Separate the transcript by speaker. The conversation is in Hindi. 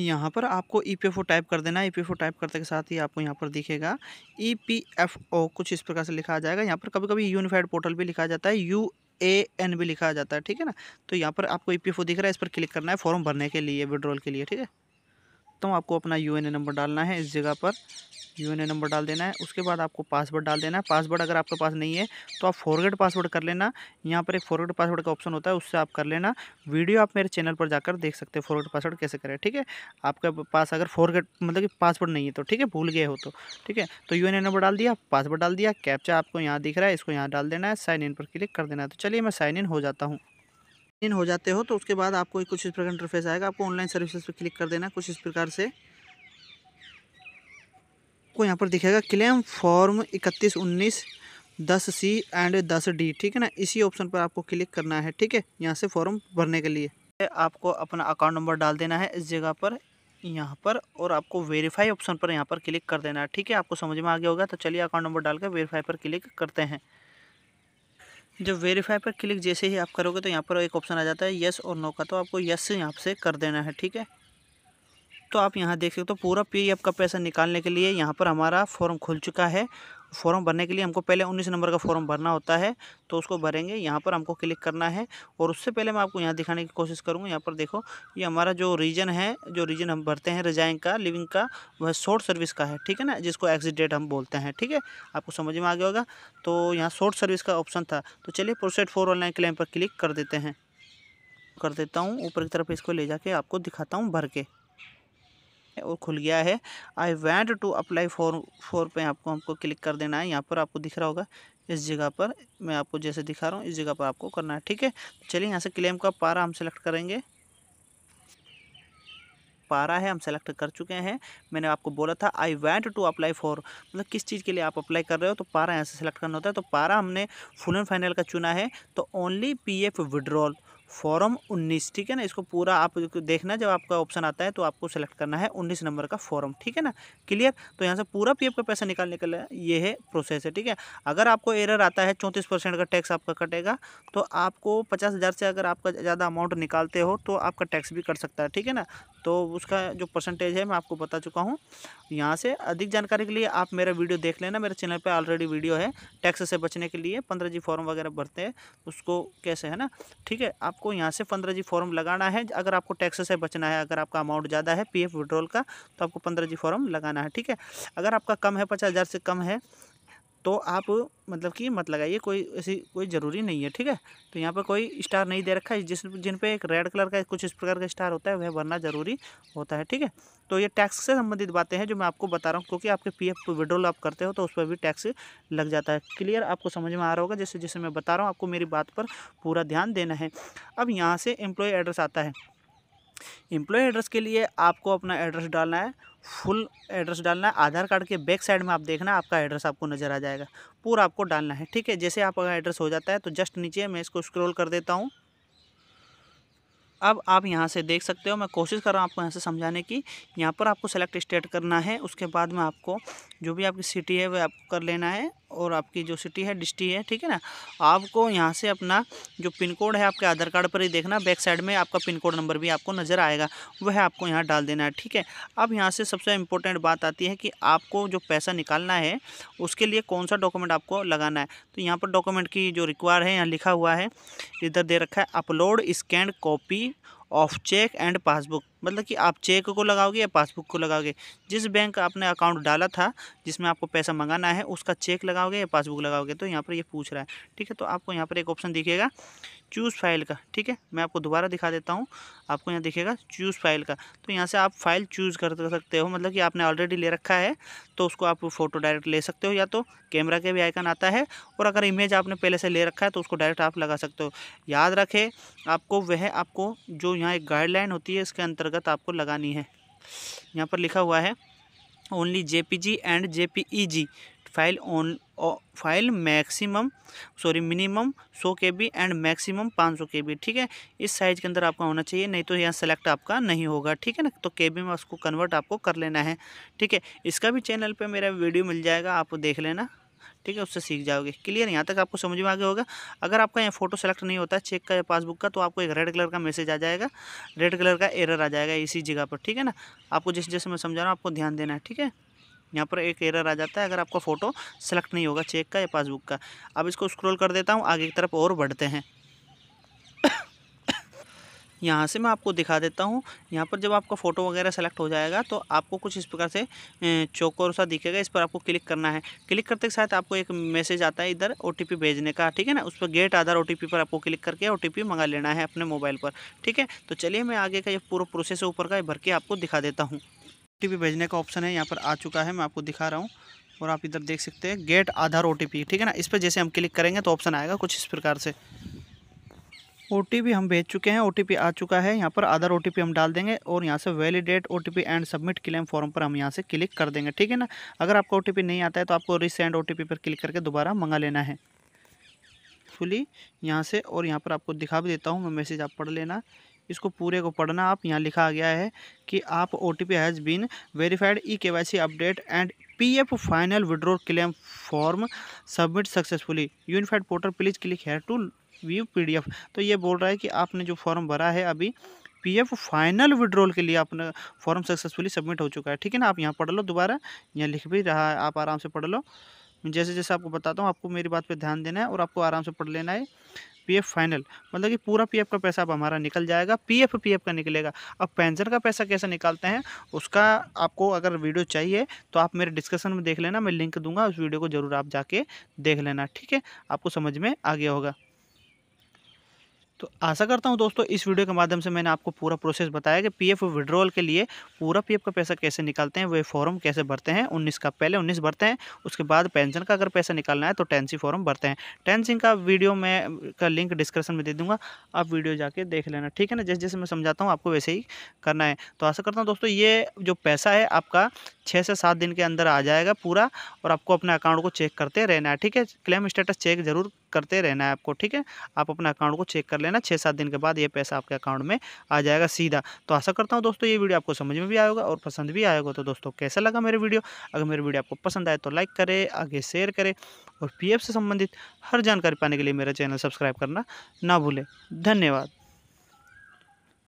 Speaker 1: यहाँ पर आपको E P F O type कर देना है E P F O type करते के साथ ही आपको यहाँ पर दिखेगा ई पी एफ ओ कुछ इस प्रकार से लिखा जाएगा यहाँ पर कभी कभी यूनिफाइड पोर्टल भी लिखा जाता है यू ए एन भी लिखा जाता है ठीक है ना तो यहाँ पर आपको ई पी एफ ओ दिख रहा है इस पर क्लिक करना है फॉर्म भरने के लिए विड्रॉल के लिए ठीक है सकता हूँ आपको अपना यू नंबर डालना है इस जगह पर यू नंबर डाल देना है उसके बाद आपको पासवर्ड डाल देना है पासवर्ड अगर आपके पास नहीं है तो आप फॉरवर्ड पासवर्ड कर लेना यहाँ पर एक फॉरवर्ड पासवर्ड का ऑप्शन होता है उससे आप कर लेना वीडियो आप मेरे चैनल पर जाकर देख सकते हैं फॉरवर्ड पासवर्ड कैसे करें ठीक है आपके पास अगर फॉरवर्ड मतलब कि पासवर्ड नहीं है तो ठीक है भूल गए हो तो ठीक है तो यू नंबर डाल दिया पासवर्ड डाल दिया कैप्चा आपको यहाँ दिख रहा है इसको यहाँ डाल देना है साइन इन पर क्लिक कर देना है तो चलिए मैं साइन इन हो जाता हूँ इन हो जाते हो तो उसके बाद आपको कुछ इस प्रकार इंटरफेस आएगा आपको ऑनलाइन सर्विसेज पर क्लिक कर देना कुछ इस प्रकार से को यहाँ पर दिखेगा क्लेम फॉर्म इकतीस उन्नीस दस सी एंड दस डी ठीक है ना इसी ऑप्शन पर आपको क्लिक करना है ठीक है यहाँ से फॉर्म भरने के लिए आपको अपना अकाउंट नंबर डाल देना है इस जगह पर यहाँ पर और आपको वेरीफाई ऑप्शन पर यहाँ पर क्लिक कर देना है ठीक है आपको समझ में आ गया होगा तो चलिए अकाउंट नंबर डाल कर वेरीफाई पर क्लिक करते हैं जब वेरीफाई पर क्लिक जैसे ही आप करोगे तो यहाँ पर एक ऑप्शन आ जाता है येस और नो का तो आपको यस यहाँ से कर देना है ठीक है तो आप यहाँ देख सकते हो तो पूरा पी का पैसा निकालने के लिए यहाँ पर हमारा फॉर्म खुल चुका है फॉर्म भरने के लिए हमको पहले उन्नीस नंबर का फॉर्म भरना होता है तो उसको भरेंगे यहाँ पर हमको क्लिक करना है और उससे पहले मैं आपको यहाँ दिखाने की कोशिश करूँगा यहाँ पर देखो ये हमारा जो रीजन है जो रीजन हम भरते हैं रिजाइन का लिविंग का वह शॉर्ट सर्विस का है ठीक है ना जिसको एग्जिट डेट हम बोलते हैं ठीक है आपको समझ में आ गया होगा तो यहाँ शॉर्ट सर्विस का ऑप्शन था तो चलिए प्रोसेड फॉर ऑनलाइन क्लेम पर क्लिक कर देते हैं कर देता हूँ ऊपर की तरफ इसको ले जाके आपको दिखाता हूँ भर के और खुल गया है I want to apply for for पे आपको हमको क्लिक कर देना है यहाँ पर आपको दिख रहा होगा इस जगह पर मैं आपको जैसे दिखा रहा हूँ इस जगह पर आपको करना है ठीक है चलिए यहाँ से क्लेम का पारा हम सेलेक्ट करेंगे पारा है हम सेलेक्ट कर चुके हैं मैंने आपको बोला था I want to apply for मतलब किस चीज़ के लिए आप अप्लाई कर रहे हो तो पारा यहाँ से सेलेक्ट करना होता है तो पारा हमने फुल एंड फाइनल का चुना है तो only P F withdrawal form 19 ठीक है ना इसको पूरा आप देखना जब आपका ऑप्शन आता है तो आपको सेलेक्ट करना है 19 नंबर का फॉर्म ठीक है ना क्लियर तो यहाँ से पूरा पीएफ का पैसा निकालने के लिए ये है प्रोसेस है ठीक है अगर आपको एरर आता है चौंतीस परसेंट का टैक्स आपका कटेगा तो आपको पचास हज़ार से अगर आपका ज़्यादा अमाउंट निकालते हो तो आपका टैक्स भी कट सकता है ठीक है ना तो उसका जो परसेंटेज है मैं आपको बता चुका हूँ यहाँ से अधिक जानकारी के लिए आप मेरा वीडियो देख लेना मेरे चैनल पर ऑलरेडी वीडियो है टैक्स से बचने के लिए पंद्रह जी फॉर्म वगैरह भरते हैं उसको कैसे है ना ठीक है आप आपको यहाँ से पंद्रह जी फॉर्म लगाना है अगर आपको टैक्स से बचना है अगर आपका अमाउंट ज़्यादा है पी एफ विड्रॉल का तो आपको पंद्रह जी फॉर्म लगाना है ठीक है अगर आपका कम है पचास हज़ार से कम है तो आप मतलब कि मत लगाइए कोई ऐसी कोई ज़रूरी नहीं है ठीक है तो यहाँ पर कोई स्टार नहीं दे रखा है जिस जिन पे एक रेड कलर का कुछ इस प्रकार का स्टार होता है वह भरना ज़रूरी होता है ठीक है तो ये टैक्स से संबंधित बातें हैं जो मैं आपको बता रहा हूँ क्योंकि आपके पी एफ विड्रोल आप करते हो तो उस पर भी टैक्स लग जाता है क्लियर आपको समझ में आ रहा होगा जैसे जैसे मैं बता रहा हूँ आपको मेरी बात पर पूरा ध्यान देना है अब यहाँ से एम्प्लॉय एड्रेस आता है एम्प्लॉय एड्रेस के लिए आपको अपना एड्रेस डालना है फुल एड्रेस डालना है आधार कार्ड के बैक साइड में आप देखना आपका एड्रेस आपको नज़र आ जाएगा पूरा आपको डालना है ठीक है जैसे आपका एड्रेस हो जाता है तो जस्ट नीचे मैं इसको स्क्रॉल कर देता हूँ अब आप यहाँ से देख सकते हो मैं कोशिश कर रहा हूँ आपको यहाँ से समझाने की यहाँ पर आपको सेलेक्ट स्टेट करना है उसके बाद में आपको जो भी आपकी सिटी है वह आपको कर लेना है और आपकी जो सिटी है डिस्ट्री है ठीक है ना आपको यहाँ से अपना जो पिन कोड है आपके आधार कार्ड पर ही देखना बैक साइड में आपका पिन कोड नंबर भी आपको नज़र आएगा वह आपको यहाँ डाल देना है ठीक है अब यहाँ से सबसे इम्पोर्टेंट बात आती है कि आपको जो पैसा निकालना है उसके लिए कौन सा डॉक्यूमेंट आपको लगाना है तो यहाँ पर डॉक्यूमेंट की जो रिक्वायर है यहाँ लिखा हुआ है इधर दे रखा है upload scanned copy of cheque and passbook मतलब कि आप चेक को लगाओगे या पासबुक को लगाओगे जिस बैंक आपने अकाउंट डाला था जिसमें आपको पैसा मंगाना है उसका चेक लगाओगे या पासबुक लगाओगे तो यहाँ पर ये पूछ रहा है ठीक है तो आपको यहाँ पर एक ऑप्शन दिखेगा चूज़ फाइल का ठीक है मैं आपको दोबारा दिखा देता हूँ आपको यहाँ दिखेगा चूज़ फाइल का तो यहाँ से आप फाइल चूज़ कर सकते हो मतलब कि आपने ऑलरेडी ले रखा है तो उसको आप फ़ोटो डायरेक्ट ले सकते हो या तो कैमरा के भी आइकन आता है और अगर इमेज आपने पहले से ले रखा है तो उसको डायरेक्ट आप लगा सकते हो याद रखे आपको वह आपको जो यहाँ एक गाइडलाइन होती है इसके अंतर्गत आपको लगानी है यहाँ पर लिखा हुआ है only J P G and J P E G file on file maximum sorry minimum 100 K B and maximum 500 के बी ठीक है इस साइज़ के अंदर आपका होना चाहिए नहीं तो यहाँ सेलेक्ट आपका नहीं होगा ठीक है ना तो के बी में उसको कन्वर्ट आपको कर लेना है ठीक है इसका भी चैनल पर मेरा वीडियो मिल जाएगा आप देख लेना ठीक है उससे सीख जाओगे क्लियर यहाँ तक आपको समझ में आ गया होगा अगर आपका यहाँ फोटो सेलेक्ट नहीं होता है चेक का या पासबुक का तो आपको एक रेड कलर का मैसेज आ जाएगा रेड कलर का एरर आ जाएगा इसी जगह पर ठीक है ना आपको जिस जैसे मैं समझा रहा हूँ आपको ध्यान देना है ठीक है यहाँ पर एक एरर आ जाता है अगर आपका फ़ोटो सेलेक्ट नहीं होगा चेक का या पासबुक का अब इसको स्क्रॉल कर देता हूँ आगे की तरफ और बढ़ते हैं यहाँ से मैं आपको दिखा देता हूँ यहाँ पर जब आपका फ़ोटो वगैरह सेलेक्ट हो जाएगा तो आपको कुछ इस प्रकार से चौकोर सा दिखेगा इस पर आपको क्लिक करना है क्लिक करते के साथ आपको एक मैसेज आता है इधर ओ भेजने का ठीक है ना उस पर गेट आधार ओ पर आपको क्लिक करके ओ मंगा लेना है अपने मोबाइल पर ठीक है तो चलिए मैं आगे का ये पूरा प्रोसेस ऊपर का भर के आपको दिखा देता हूँ पी भेजने का ऑप्शन है यहाँ पर आ चुका है मैं आपको दिखा रहा हूँ और आप इधर देख सकते हैं गेट आधार ओ ठीक है ना इस पर जैसे हम क्लिक करेंगे तो ऑप्शन आएगा कुछ इस प्रकार से ओ हम भेज चुके हैं ओ आ चुका है यहाँ पर आधार ओ हम डाल देंगे और यहाँ से validate O and submit claim form पर हम यहाँ से क्लिक कर देंगे ठीक है ना अगर आपका ओ नहीं आता है तो आपको रिसेंड ओ पर क्लिक करके दोबारा मंगा लेना है फुली यहाँ से और यहाँ पर आपको दिखा भी देता हूँ मैं मैसेज आप पढ़ लेना इसको पूरे को पढ़ना आप यहाँ लिखा गया है कि आप O T P has been verified E K Y C update and P F final withdrawal claim form submit successfully unified portal please click here to view PDF तो ये बोल रहा है कि आपने जो फॉर्म भरा है अभी पीएफ फाइनल विड्रॉल के लिए आपने फॉर्म सक्सेसफुली सबमिट हो चुका है ठीक है ना आप यहाँ पढ़ लो दोबारा यहाँ लिख भी रहा है आप आराम से पढ़ लो जैसे जैसे आपको बताता हूँ आपको मेरी बात पर ध्यान देना है और आपको आराम से पढ़ लेना है पी फाइनल मतलब कि पूरा पी का पैसा अब हमारा निकल जाएगा पी एफ का निकलेगा अब पेंशन का पैसा कैसे निकालते हैं उसका आपको अगर वीडियो चाहिए तो आप मेरे डिस्कशन में देख लेना मैं लिंक दूंगा उस वीडियो को ज़रूर आप जाके देख लेना ठीक है आपको समझ में आ गया होगा तो आशा करता हूँ दोस्तों इस वीडियो के माध्यम से मैंने आपको पूरा प्रोसेस बताया कि पीएफ विड्रॉल के लिए पूरा पीएफ का पैसा कैसे निकालते हैं वे फॉर्म कैसे भरते हैं उन्नीस का पहले उन्नीस भरते हैं उसके बाद पेंशन का अगर पैसा निकालना है तो टेंसी फॉर्म भरते हैं टेंसिंग का वीडियो मैं का लिंक डिस्क्रिप्शन में दे दूँगा आप वीडियो जाके देख लेना ठीक है ना जैसे जैसे मैं समझाता हूँ आपको वैसे ही करना है तो आशा करता हूँ दोस्तों ये जो पैसा है आपका छः से सात दिन के अंदर आ जाएगा पूरा और आपको अपने अकाउंट को चेक करते रहना है ठीक है क्लेम स्टेटस चेक जरूर करते रहना है आपको ठीक है आप अपने अकाउंट को चेक कर लेना छः सात दिन के बाद ये पैसा आपके अकाउंट में आ जाएगा सीधा तो आशा करता हूँ दोस्तों ये वीडियो आपको समझ में भी आएगा और पसंद भी आएगा तो दोस्तों कैसा लगा मेरे वीडियो अगर मेरे वीडियो आपको पसंद आए तो लाइक करे आगे शेयर करें और पी से संबंधित हर जानकारी पाने के लिए मेरा चैनल सब्सक्राइब करना ना भूलें धन्यवाद